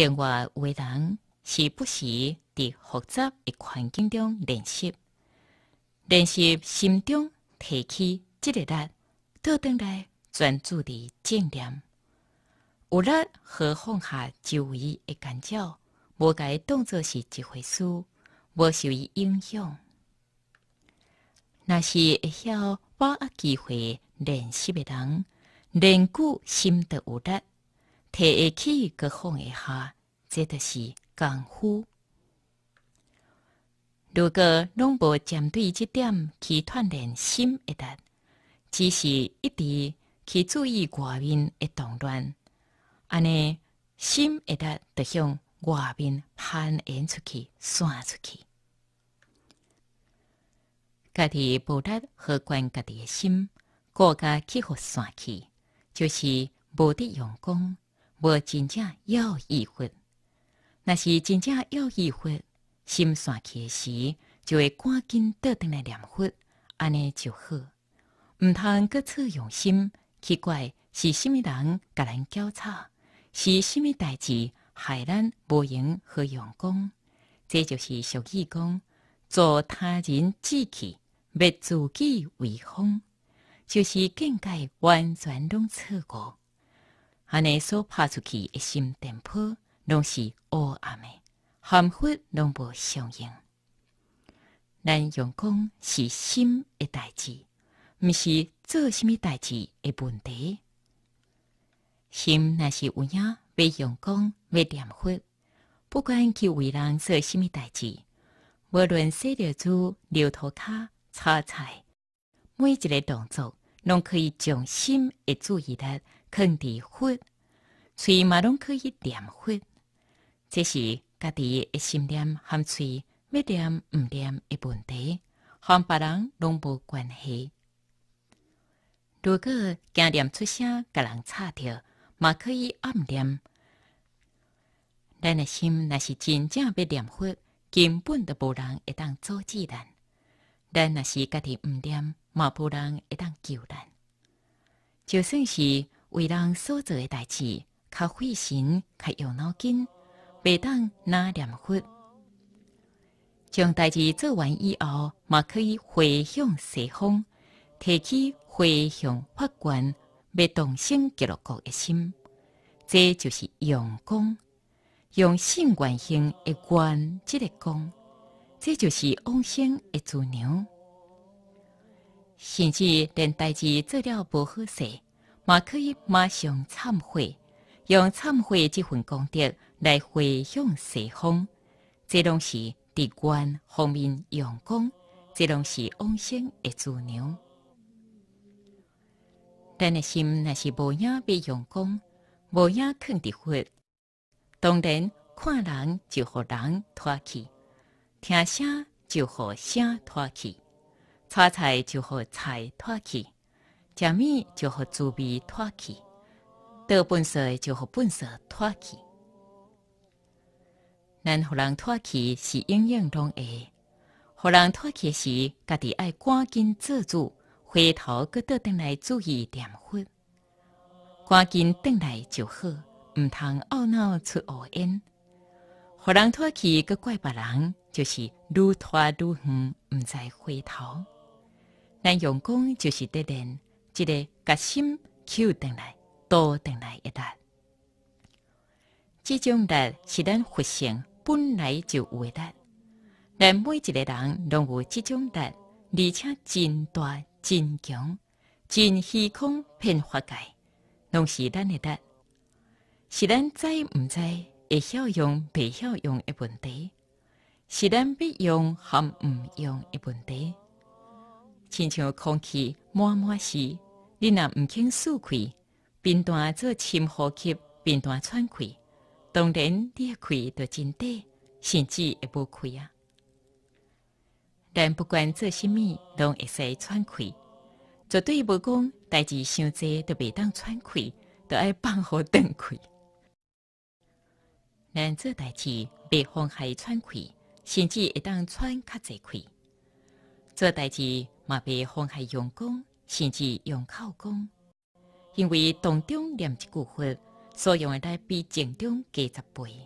另外，为人时不时在复杂诶环境中练习，练习心中提起即个力，倒转来专注伫正念，有力和放下周围诶感觉，无该当作是一回事，无受伊影响。若是会晓把握机会练习诶人，练久心得有力。提起，搁放一下，即就是功夫。如果拢无针对即点去锻炼心一达，只是一直去注意外面的动乱，安尼心一达就向外面攀延出去、散出去。家己无得去管家己的心，个个去互散去，就是无得用功。无真正要意会，若是真正要意会，心散去时就会赶紧倒转来念佛，安尼就好。毋通搁测用心，奇怪是甚物人甲咱交叉，是甚物代志害咱无缘和用功。这就是俗语讲：做他人志气，灭自己为风，就是境界完全拢错过。安尼所拍出去的心电波，拢是黑暗诶，含糊拢无相应。咱用功是心的代志，毋是做啥物代志的问题。心若是有影要用功、要念佛，不管去为人做啥物代志，无论洗着猪、尿涂骹、炒菜，每一个动作，拢可以将心的注意力。放伫佛，嘴嘛拢可以念佛，这是家己一心念含嘴要念毋念的问题，含别人拢无关系。如果惊念出声，甲人吵着，嘛可以暗念。咱的心若是真正要念佛，根本都无人会当阻止咱。咱若是家己毋念，嘛无人会当救咱。就算是为人所做诶代志，较费神，较用脑筋，袂当拿念佛。将代志做完以后，嘛可以回向西方，提起回向法官，袂动心结落国一心。这就是用功，用性关心一观，即个功，这就是往生一自娘。甚至连代志做了不好事。嘛可以马上忏悔，用忏悔的这份功德来回向西方。这东西是关方面用功，这东西往生的助念。但的心若是无影被用功，无影肯得获。当然，看人就和人拖去，听声就和声拖去，炒菜就和菜拖去。啥物就互自卑拖去，得本事就互本事拖去。咱互人拖去是应用中会互人拖去时，家己爱赶紧做主，回头搁倒转来注意点火，赶紧转来就好，毋通懊恼出恶因。互人拖去，搁怪别人，就是愈拖愈远，毋再回头。咱用功就是得练。一个决心，求定来，多定来一达。这种力是咱佛性本来就有的，咱每一个人拢有这种力，而且真大、真强、真虚空、遍法界，拢是咱的力。是咱知不知会晓用、未晓用的问题？是咱必用含不用的问题？亲像空气，满满时，你若毋肯舒开，便段做深呼吸，便段喘气，当然，你的气就真短，甚至会无开啊。但不管做啥物，拢会使喘气，绝对无讲代志伤济，都袂当喘气，都要放好断气。咱做代志袂妨害喘气，甚至会当喘较济气。做代志。嘛，被伤害用功，甚至用口功，因为当中念一句佛，所用的力比正中几十倍。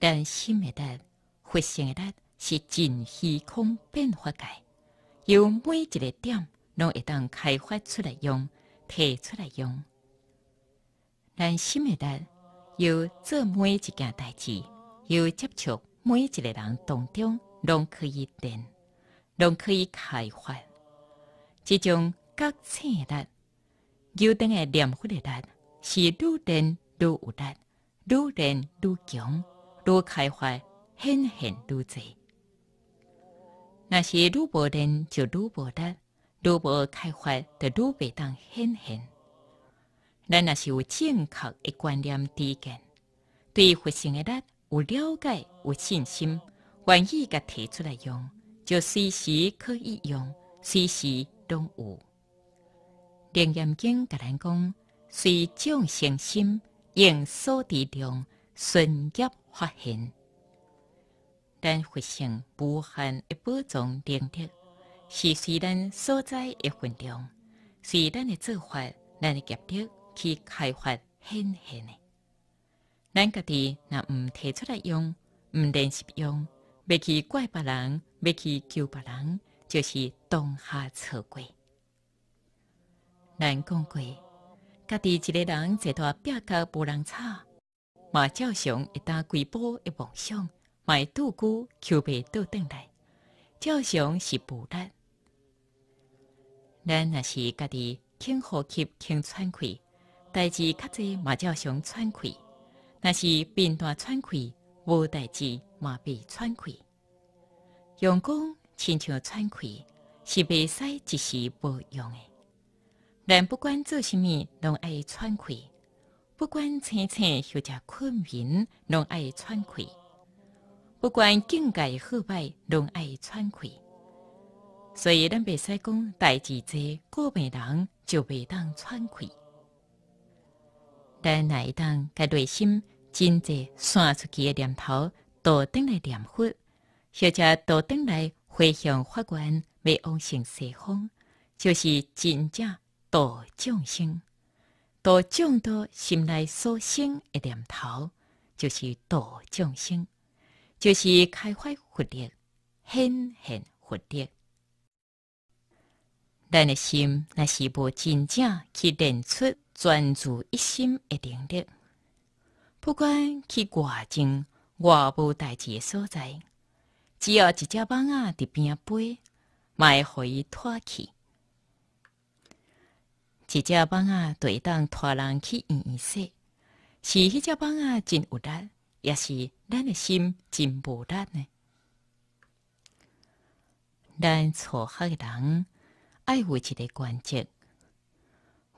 但心的力、佛性的力是尽虚空变化界，由每一个点，拢会当开发出来用，提出来用。但心的力，由做每一件代志，由接触每一个人，当中拢可以练。拢可以开发，这种觉察力、修定的念佛的力，是如人如有的，如人如强，如开发很很多那些如无人就如无的，如无开发就如未当显现。咱那是有正确的观念、知见，对佛性的力有了解、有信心，愿意个提出来用。就随时可以用，随时都有。灵验经甲咱讲，随众生心，应所力中，顺业发现。咱佛性无限一宝藏能力，是随咱所在一分钟，随咱的做法，咱的能力去开发显现的。咱家己若唔提出来用，唔练习用，咪去怪别人。要去救别人，就是当下错过。难讲过，家己一个人在大壁角无人吵，嘛照常会当归波的梦想，卖多久求皮倒转来？照常是无力。咱若是家己轻呼吸、轻喘气，代志较济嘛照常喘气；，若是病大喘气，无代志嘛被喘气。用功亲像喘气，是袂使一时无用诶。咱不管做啥物，拢爱喘气；不管清醒或者困眠，拢爱喘气；不管境界好歹，拢爱喘气。所以咱袂使讲代志在，果个人就袂当喘气。但内当个内心真济散出去的念头，倒转来念佛。小者到顶来回向法官，为往生西方，就是真正大众生。大众多心内所生一念头，就是大众生，就是开发活力，显现活力。咱的心那是无真正去练出专注一心的能力，不管去外境、外部代志的所在。只要一只蚊仔伫边飞，会互伊拖去。一只蚊仔对当拖人去医院说：“是迄只蚊仔真有力，也是咱的心真无力呢。”咱错害的人，爱有一个关则，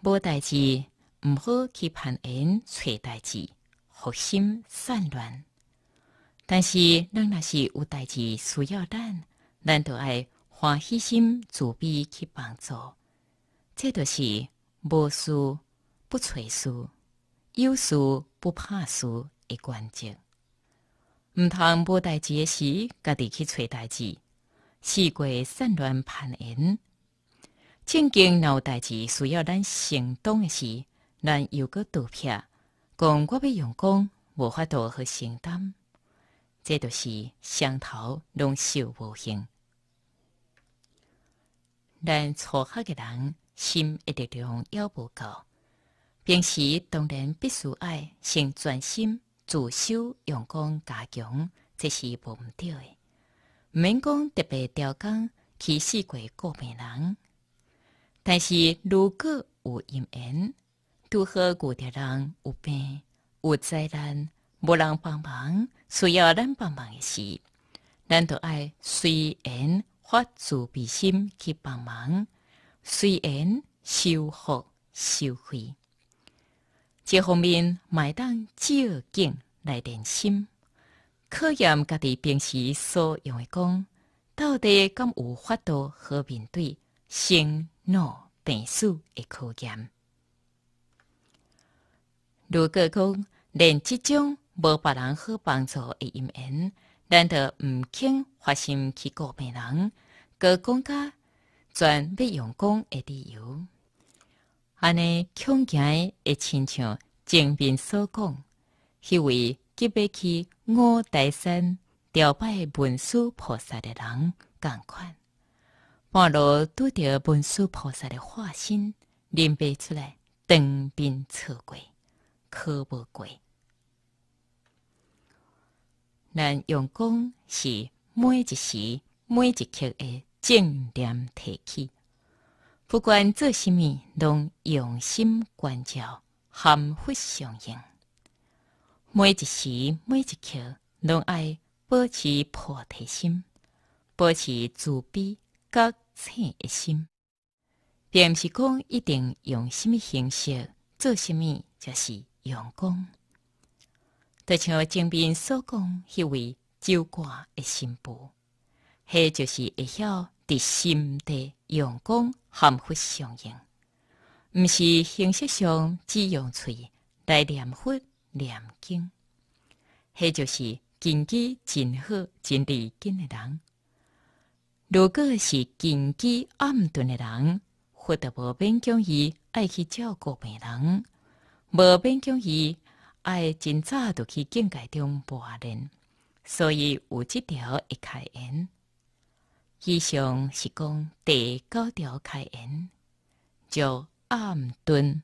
无代志，毋好去攀缘，找代志，好心散乱。但是，咱若是有代志需要咱，咱就爱欢喜心自备去帮助。即就是无事不找事，有事不怕事的关键。毋通无代志时家己去找代志，四处散乱攀缘。正经若有代志需要咱行动的时，咱又搁逃避，讲我要用功，无法度去承担。这就是双头拢受无形。咱初学的人心一力量又无够，平时当然必须爱先专心自修用功加强，即是无毋对诶。免讲特别调工起四过过病人，但是如果有因缘，拄好有条人有病有灾难，无人帮忙。需要咱帮忙的事，咱就爱随缘发慈悲心去帮忙，随缘修福修慧。这方面，卖当照镜来练心，考验家己平时所用的功，到底敢有法度和面对生老病死的考验。如果讲练即种无别人好帮助的因缘，咱着毋肯发心去告别人，个讲价全要用功的理由。安尼恐惊的亲像郑斌所讲，迄位急欲去五台山朝拜文殊菩萨的人同款。半路拄着文殊菩萨的化身，忍别出来当兵错过，可无过。用功是每一时每一刻的正念提起，不管做什咪，拢用心关照，含会相应。每一时每一刻，拢爱保持菩提心，保持慈悲觉察的心，并不是讲一定用什么形式做什咪，就是用功。就像前面所讲，迄位酒馆的新妇，迄就是会晓伫心底用功含佛相应，毋是形式上只用嘴来念佛念经。迄就是根基真好、真利根的人。如果是根基暗钝的人，获得无勉强伊爱去照顾别人，无勉强伊爱真早就去境界中跋练，所以有即条开恩。以上是讲第九条开恩，叫暗顿，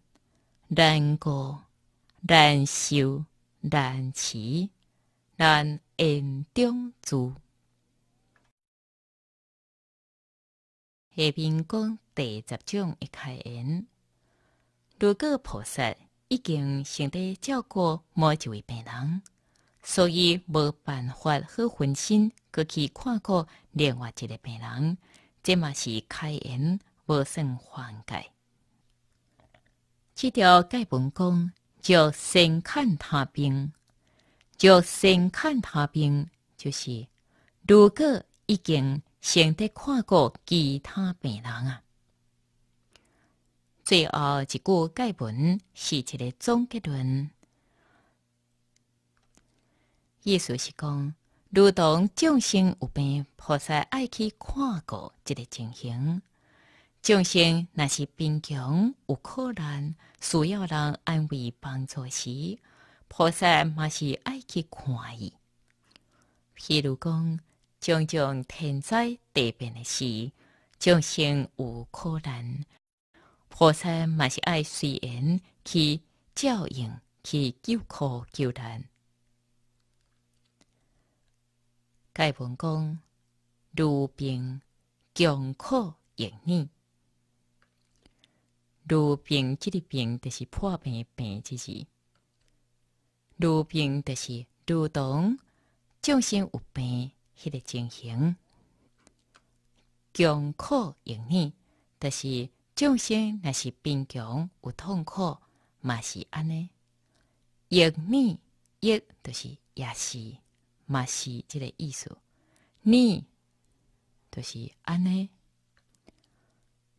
难过、难修、难持、难言中住。下面讲第十种开恩，如果菩萨。已经先得照顾某一位病人，所以无办法好分心去去看过另外一个病人，这嘛是开恩，无算缓解。这条戒文讲叫先看他病，叫先看他病，就是如果已经先得看过其他病人啊。最后一句偈文是一个总结论，意思是讲：，如同众生有病，菩萨爱去看顾这个情形；，众生若是贫穷、有可难，需要人安慰帮助时，菩萨嘛是爱去看伊。譬如讲，种种天灾地变的事，众生有可难。菩萨嘛是爱随缘去照应去救苦救难。盖文公，如病穷苦迎逆，如病即个病就是破病病之时，如病就是如同众生有病迄个情形，穷苦迎逆就是。众生若是贫穷有痛苦，嘛是安尼。一、咪一，就是也是，嘛是即个意思。咪，就是安尼。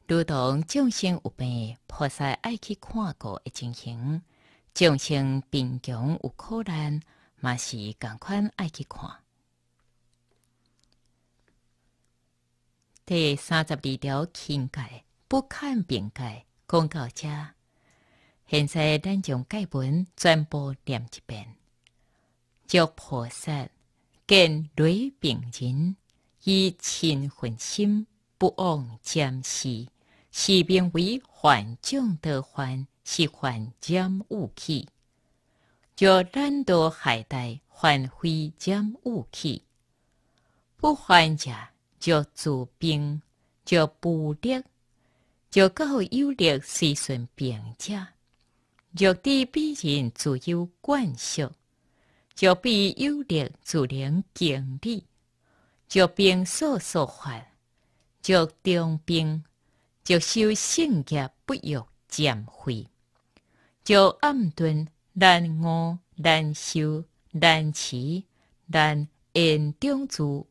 如同众生有病，菩萨爱去看过的情形；众生贫穷有苦难，嘛是同款爱去看。第三十二条境界。不看病盖，讲告遮。现在咱将盖文转播念一遍。叫菩萨见雷病人，以亲魂心不忘占视，是名为患重的患，是患占武器。若咱都携带患非占武器，不还者叫助病叫不力。若教有力时顺平者，若知必然自有惯性，若比有力自然经历，若兵所所患，若中兵，若修性业不欲减废；若暗顿难悟难修难持难严中住，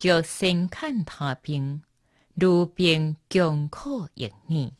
若心看他兵。如边监控盈利。